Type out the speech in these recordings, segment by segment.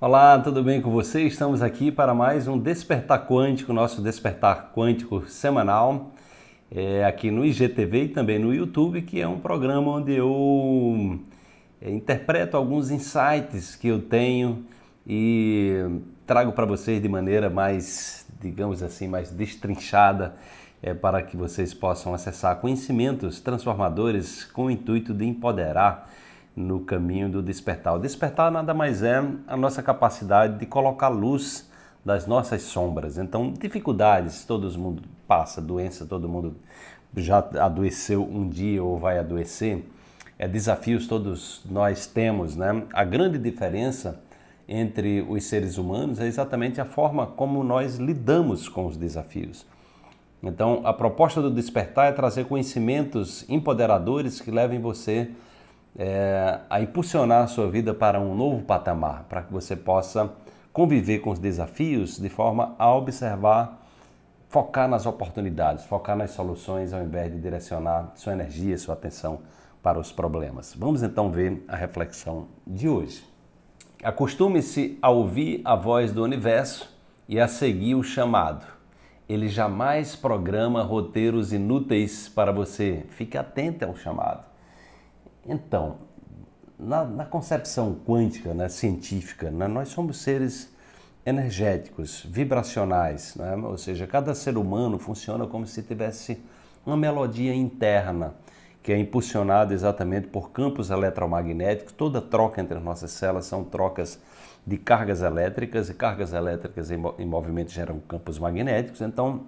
Olá, tudo bem com você? Estamos aqui para mais um Despertar Quântico, nosso Despertar Quântico semanal, é, aqui no IGTV e também no YouTube, que é um programa onde eu é, interpreto alguns insights que eu tenho e trago para vocês de maneira mais, digamos assim, mais destrinchada, é, para que vocês possam acessar conhecimentos transformadores com o intuito de empoderar no caminho do despertar. O despertar nada mais é a nossa capacidade de colocar luz das nossas sombras. Então, dificuldades todo mundo passa, doença todo mundo já adoeceu um dia ou vai adoecer. É, desafios todos nós temos, né? A grande diferença entre os seres humanos é exatamente a forma como nós lidamos com os desafios. Então, a proposta do despertar é trazer conhecimentos empoderadores que levem você é, a impulsionar a sua vida para um novo patamar, para que você possa conviver com os desafios de forma a observar, focar nas oportunidades, focar nas soluções ao invés de direcionar sua energia, sua atenção para os problemas. Vamos então ver a reflexão de hoje. Acostume-se a ouvir a voz do universo e a seguir o chamado. Ele jamais programa roteiros inúteis para você. Fique atento ao chamado. Então, na, na concepção quântica, né, científica, né, nós somos seres energéticos, vibracionais, né? ou seja, cada ser humano funciona como se tivesse uma melodia interna que é impulsionada exatamente por campos eletromagnéticos. Toda troca entre as nossas células são trocas de cargas elétricas e cargas elétricas em, em movimento geram campos magnéticos. Então,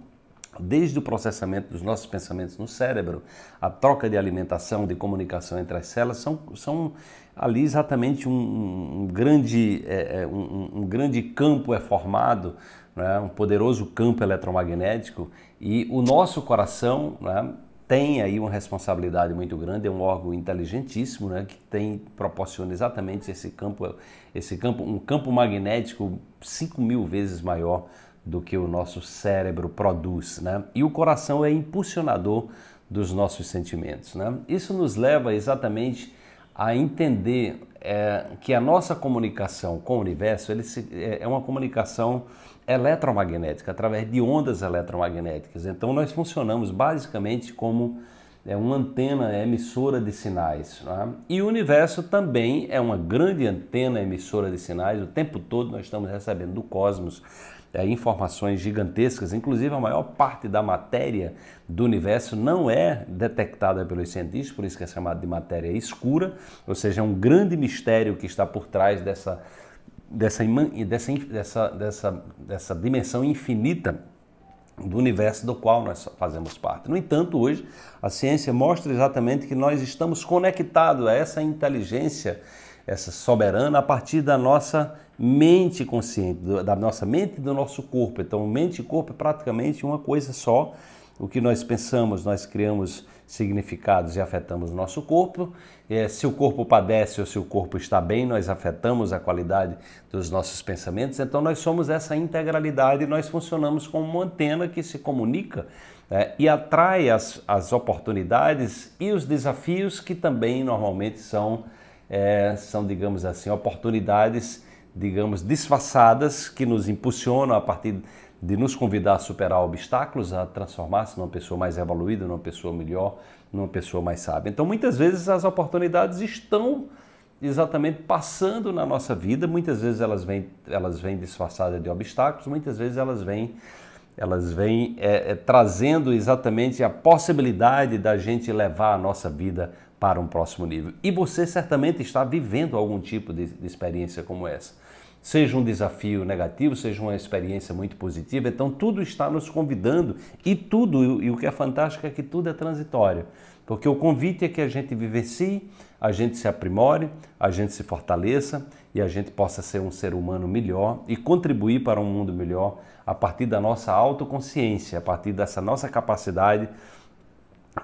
Desde o processamento dos nossos pensamentos no cérebro, a troca de alimentação, de comunicação entre as células, são, são ali exatamente um, um grande, é, é um, um grande campo é formado né, um poderoso campo eletromagnético e o nosso coração né, tem aí uma responsabilidade muito grande, é um órgão inteligentíssimo né, que tem proporciona exatamente esse campo, esse campo, um campo magnético 5 mil vezes maior do que o nosso cérebro produz, né? E o coração é impulsionador dos nossos sentimentos, né? Isso nos leva exatamente a entender é, que a nossa comunicação com o universo ele se, é, é uma comunicação eletromagnética, através de ondas eletromagnéticas. Então, nós funcionamos basicamente como é, uma antena emissora de sinais. Né? E o universo também é uma grande antena emissora de sinais. O tempo todo nós estamos recebendo do cosmos é, informações gigantescas, inclusive a maior parte da matéria do universo não é detectada pelos cientistas, por isso que é chamada de matéria escura, ou seja, é um grande mistério que está por trás dessa, dessa, dessa, dessa, dessa, dessa dimensão infinita do universo do qual nós fazemos parte. No entanto, hoje a ciência mostra exatamente que nós estamos conectados a essa inteligência essa soberana a partir da nossa mente consciente, da nossa mente e do nosso corpo. Então, mente e corpo é praticamente uma coisa só. O que nós pensamos, nós criamos significados e afetamos o nosso corpo. É, se o corpo padece ou se o corpo está bem, nós afetamos a qualidade dos nossos pensamentos. Então, nós somos essa integralidade, nós funcionamos como uma antena que se comunica né, e atrai as, as oportunidades e os desafios que também normalmente são é, são, digamos assim, oportunidades, digamos, disfarçadas que nos impulsionam a partir de nos convidar a superar obstáculos, a transformar-se numa pessoa mais evoluída, numa pessoa melhor, numa pessoa mais sábia. Então, muitas vezes as oportunidades estão exatamente passando na nossa vida. Muitas vezes elas vêm, elas vêm disfarçadas de obstáculos, muitas vezes elas vêm, elas vêm é, é, trazendo exatamente a possibilidade da gente levar a nossa vida para um próximo nível. E você certamente está vivendo algum tipo de, de experiência como essa. Seja um desafio negativo, seja uma experiência muito positiva, então tudo está nos convidando e tudo, e o que é fantástico é que tudo é transitório, porque o convite é que a gente vivencie, a gente se aprimore, a gente se fortaleça e a gente possa ser um ser humano melhor e contribuir para um mundo melhor a partir da nossa autoconsciência, a partir dessa nossa capacidade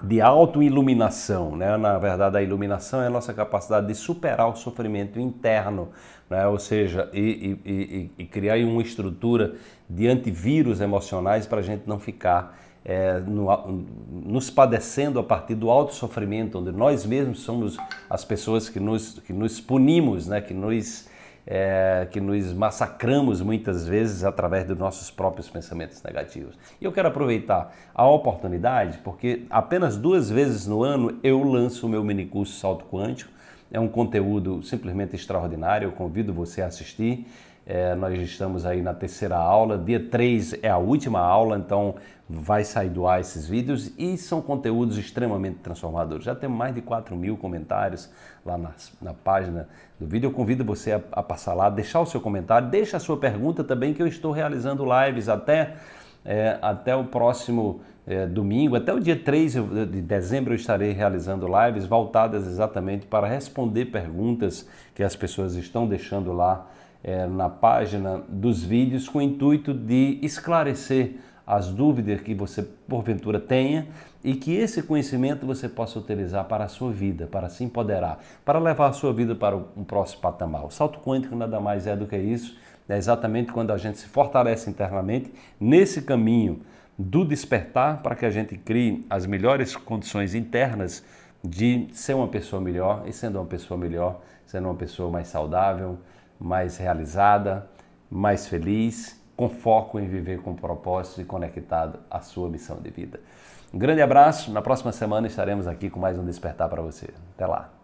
de autoiluminação. Né? Na verdade, a iluminação é a nossa capacidade de superar o sofrimento interno, né? ou seja, e, e, e, e criar uma estrutura de antivírus emocionais para a gente não ficar é, no, nos padecendo a partir do alto sofrimento, onde nós mesmos somos as pessoas que nos, que nos punimos, né? que nos é, que nos massacramos muitas vezes através dos nossos próprios pensamentos negativos. E eu quero aproveitar a oportunidade, porque apenas duas vezes no ano eu lanço o meu minicurso Salto Quântico, é um conteúdo simplesmente extraordinário, eu convido você a assistir. É, nós estamos aí na terceira aula, dia 3 é a última aula, então vai sair do ar esses vídeos e são conteúdos extremamente transformadores. Já temos mais de 4 mil comentários lá na, na página do vídeo. Eu convido você a, a passar lá, deixar o seu comentário, deixa a sua pergunta também, que eu estou realizando lives até é, até o próximo é, domingo, até o dia 3 de dezembro, eu estarei realizando lives voltadas exatamente para responder perguntas que as pessoas estão deixando lá é, na página dos vídeos, com o intuito de esclarecer as dúvidas que você porventura tenha e que esse conhecimento você possa utilizar para a sua vida, para se empoderar, para levar a sua vida para um próximo patamar. O salto quântico nada mais é do que isso é exatamente quando a gente se fortalece internamente nesse caminho do despertar para que a gente crie as melhores condições internas de ser uma pessoa melhor e sendo uma pessoa melhor, sendo uma pessoa mais saudável, mais realizada, mais feliz, com foco em viver com propósito e conectado à sua missão de vida. Um grande abraço, na próxima semana estaremos aqui com mais um despertar para você. Até lá.